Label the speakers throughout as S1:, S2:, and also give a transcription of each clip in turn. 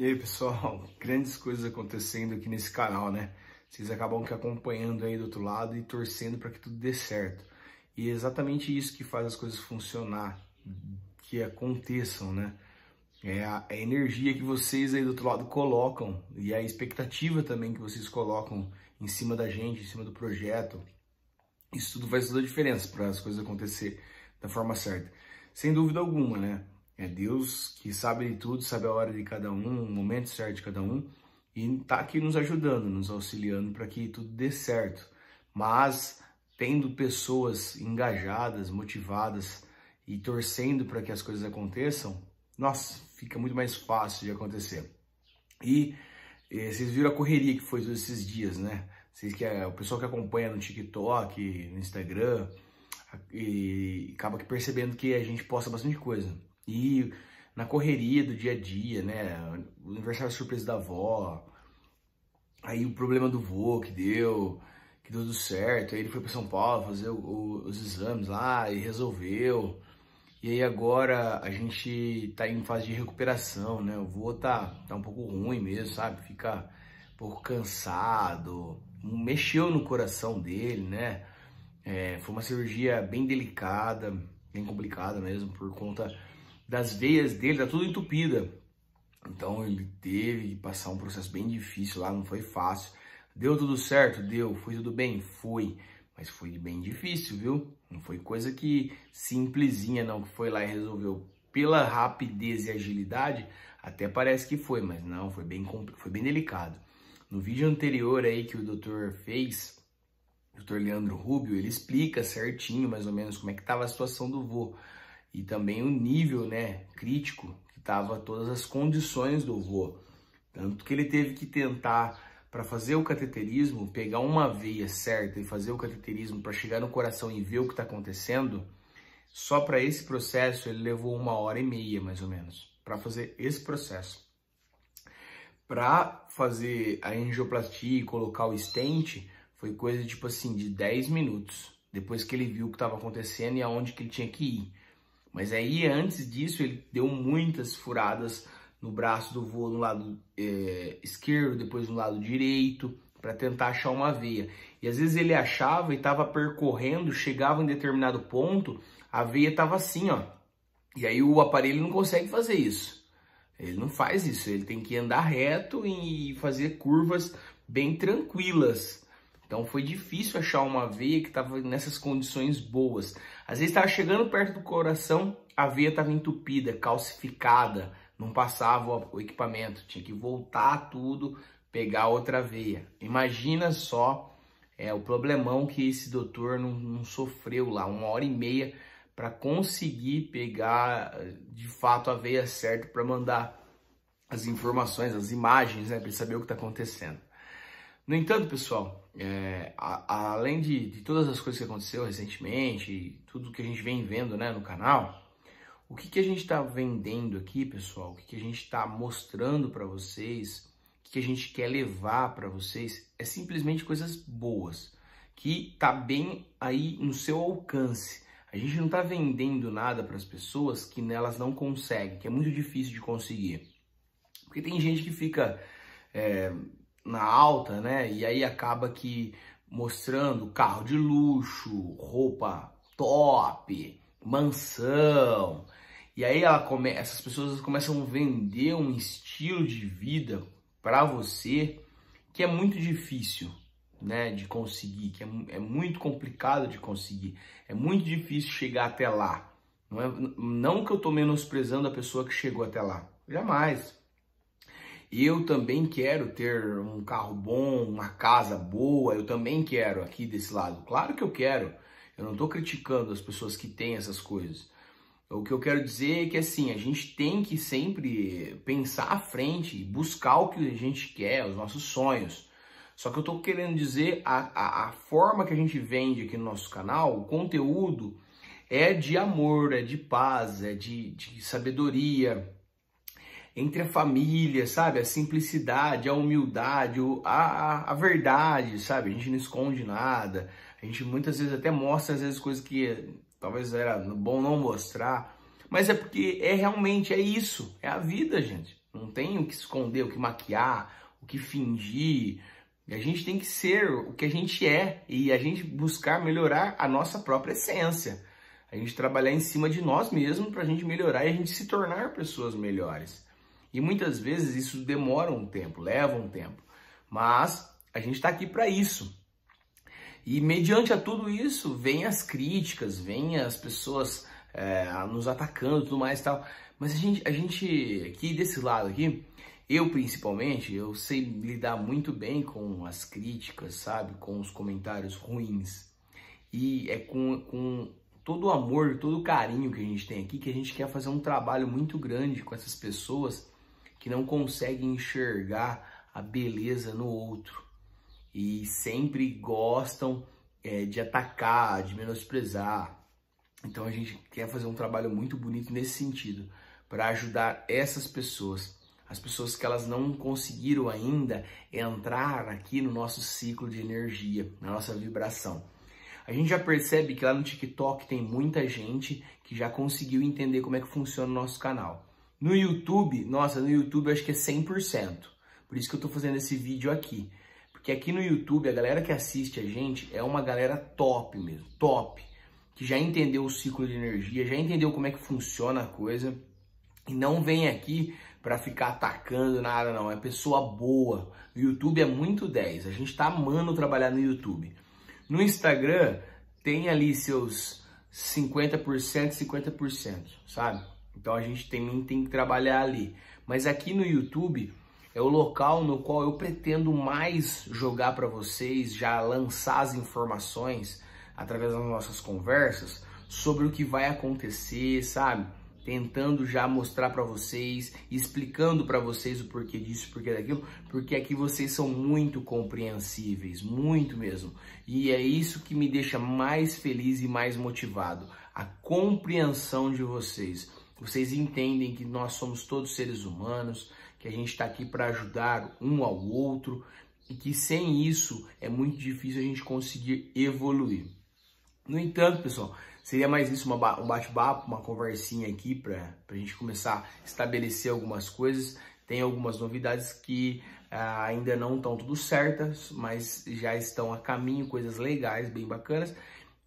S1: E aí pessoal, grandes coisas acontecendo aqui nesse canal, né? Vocês acabam que acompanhando aí do outro lado e torcendo para que tudo dê certo. E é exatamente isso que faz as coisas funcionar, que aconteçam, né? É a, é a, energia que vocês aí do outro lado colocam e a expectativa também que vocês colocam em cima da gente, em cima do projeto. Isso tudo faz toda a diferença para as coisas acontecer da forma certa. Sem dúvida alguma, né? É Deus que sabe de tudo, sabe a hora de cada um, o momento certo de cada um e está aqui nos ajudando, nos auxiliando para que tudo dê certo. Mas tendo pessoas engajadas, motivadas e torcendo para que as coisas aconteçam, nossa, fica muito mais fácil de acontecer. E, eh, vocês viram a correria que foi todos esses dias, né? Vocês que é, o pessoal que acompanha no TikTok, no Instagram, e acaba percebendo que a gente posta bastante coisa. E na correria do dia a dia, né? O aniversário surpresa da avó. Aí o problema do voo que deu, que deu tudo certo. Aí ele foi para São Paulo fazer o, o, os exames lá e resolveu. E aí agora a gente tá em fase de recuperação, né? O voo tá, tá um pouco ruim mesmo, sabe? Fica um pouco cansado, mexeu no coração dele, né? É, foi uma cirurgia bem delicada, bem complicada mesmo, por conta das veias dele, tá tudo entupida. Então ele teve que passar um processo bem difícil lá, não foi fácil. Deu tudo certo? Deu. Foi tudo bem? Foi. Mas foi bem difícil, viu? Não foi coisa que simplesinha, não, que foi lá e resolveu. Pela rapidez e agilidade, até parece que foi, mas não, foi bem, foi bem delicado. No vídeo anterior aí que o doutor fez, o doutor Leandro Rubio, ele explica certinho mais ou menos como é que tava a situação do voo e também o nível né, crítico que estava todas as condições do vô. Tanto que ele teve que tentar, para fazer o cateterismo, pegar uma veia certa e fazer o cateterismo para chegar no coração e ver o que está acontecendo, só para esse processo ele levou uma hora e meia, mais ou menos, para fazer esse processo. Para fazer a angioplastia e colocar o estente, foi coisa tipo assim de 10 minutos, depois que ele viu o que estava acontecendo e aonde que ele tinha que ir. Mas aí, antes disso, ele deu muitas furadas no braço do voo no lado é, esquerdo, depois no lado direito, para tentar achar uma veia. E às vezes ele achava e estava percorrendo, chegava em determinado ponto, a veia estava assim, ó. E aí o aparelho não consegue fazer isso. Ele não faz isso, ele tem que andar reto e fazer curvas bem tranquilas então foi difícil achar uma veia que estava nessas condições boas. Às vezes estava chegando perto do coração, a veia estava entupida, calcificada, não passava o equipamento, tinha que voltar tudo, pegar outra veia. Imagina só é, o problemão que esse doutor não, não sofreu lá, uma hora e meia para conseguir pegar de fato a veia certa para mandar as informações, as imagens, né, para saber o que está acontecendo. No entanto, pessoal, é, a, a, além de, de, todas as coisas que aconteceu recentemente, tudo que a gente vem vendo né, no canal, o que, que a gente está vendendo aqui, pessoal, o que, que a gente está mostrando para vocês, o que, que a gente quer levar para vocês, é simplesmente coisas boas, que tá bem aí no seu alcance. A gente não está vendendo nada para as pessoas que nelas não conseguem, que é muito difícil de conseguir. Porque tem gente que fica é, na alta, né? E aí acaba que mostrando carro de luxo, roupa top, mansão. E aí ela come... essas pessoas começam a vender um estilo de vida para você que é muito difícil, né, de conseguir, que é, é, muito complicado de conseguir, é muito difícil chegar até lá. Não, é, não que eu estou menosprezando a pessoa que chegou até lá, jamais. Eu também quero ter um carro bom, uma casa boa, eu também quero aqui desse lado. Claro que eu quero. Eu não estou criticando as pessoas que têm essas coisas. O que eu quero dizer é que assim, a gente tem que sempre pensar à frente e buscar o que a gente quer, os nossos sonhos. Só que eu estou querendo dizer a, a, a forma que a gente vende aqui no nosso canal, o conteúdo é de amor, é de paz, é de, de sabedoria, entre a família, sabe? A simplicidade, a humildade, a, a, verdade, sabe? A gente não esconde nada. A gente muitas vezes até mostra às vezes coisas que talvez era bom não mostrar, mas é porque é realmente é isso, é a vida, gente. Não tem o que esconder, o que maquiar, o que fingir. A gente tem que ser o que a gente é e a gente buscar melhorar a nossa própria essência. A gente trabalhar em cima de nós mesmos para a gente melhorar e a gente se tornar pessoas melhores. E muitas vezes isso demora um tempo, leva um tempo. Mas a gente está aqui para isso. E mediante a tudo isso, vem as críticas, vem as pessoas é, nos atacando tudo mais e tal. Mas a gente, a gente aqui desse lado aqui, eu principalmente, eu sei lidar muito bem com as críticas, sabe? Com os comentários ruins. E é com, com todo o amor, todo o carinho que a gente tem aqui que a gente quer fazer um trabalho muito grande com essas pessoas que não consegue enxergar a beleza no outro e sempre gostam é, de atacar, de menosprezar. Então a gente quer fazer um trabalho muito bonito nesse sentido para ajudar essas pessoas, as pessoas que elas não conseguiram ainda entrar aqui no nosso ciclo de energia, na nossa vibração. A gente já percebe que lá no TikTok tem muita gente que já conseguiu entender como é que funciona o nosso canal. No YouTube, nossa, no YouTube acho que é 100%. Por isso que eu tô fazendo esse vídeo aqui. Porque aqui no YouTube, a galera que assiste a gente é uma galera top mesmo, top. Que já entendeu o ciclo de energia, já entendeu como é que funciona a coisa. E não vem aqui para ficar atacando nada não, é pessoa boa. O YouTube é muito 10, a gente tá amando trabalhar no YouTube. No Instagram, tem ali seus 50%, 50%, sabe? Então a gente também tem que trabalhar ali. Mas aqui no YouTube é o local no qual eu pretendo mais jogar para vocês, já lançar as informações através das nossas conversas sobre o que vai acontecer, sabe? Tentando já mostrar para vocês, explicando para vocês o porquê disso, o porquê daquilo, porque aqui vocês são muito compreensíveis, muito mesmo. E é isso que me deixa mais feliz e mais motivado, a compreensão de vocês. Vocês entendem que nós somos todos seres humanos, que a gente está aqui para ajudar um ao outro e que sem isso é muito difícil a gente conseguir evoluir. No entanto, pessoal, seria mais isso uma, um bate-papo, uma conversinha aqui para a gente começar a estabelecer algumas coisas. Tem algumas novidades que ah, ainda não estão tudo certas, mas já estão a caminho, coisas legais, bem bacanas.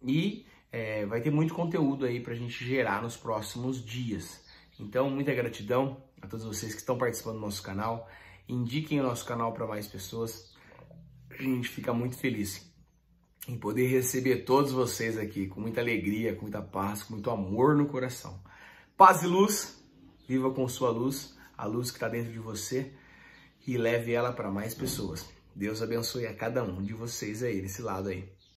S1: E é, vai ter muito conteúdo aí para a gente gerar nos próximos dias. Então, muita gratidão a todos vocês que estão participando do nosso canal. Indiquem o nosso canal para mais pessoas. A gente fica muito feliz em poder receber todos vocês aqui com muita alegria, com muita paz, com muito amor no coração. Paz e luz, viva com sua luz, a luz que está dentro de você e leve ela para mais pessoas. Deus abençoe a cada um de vocês aí, desse lado aí.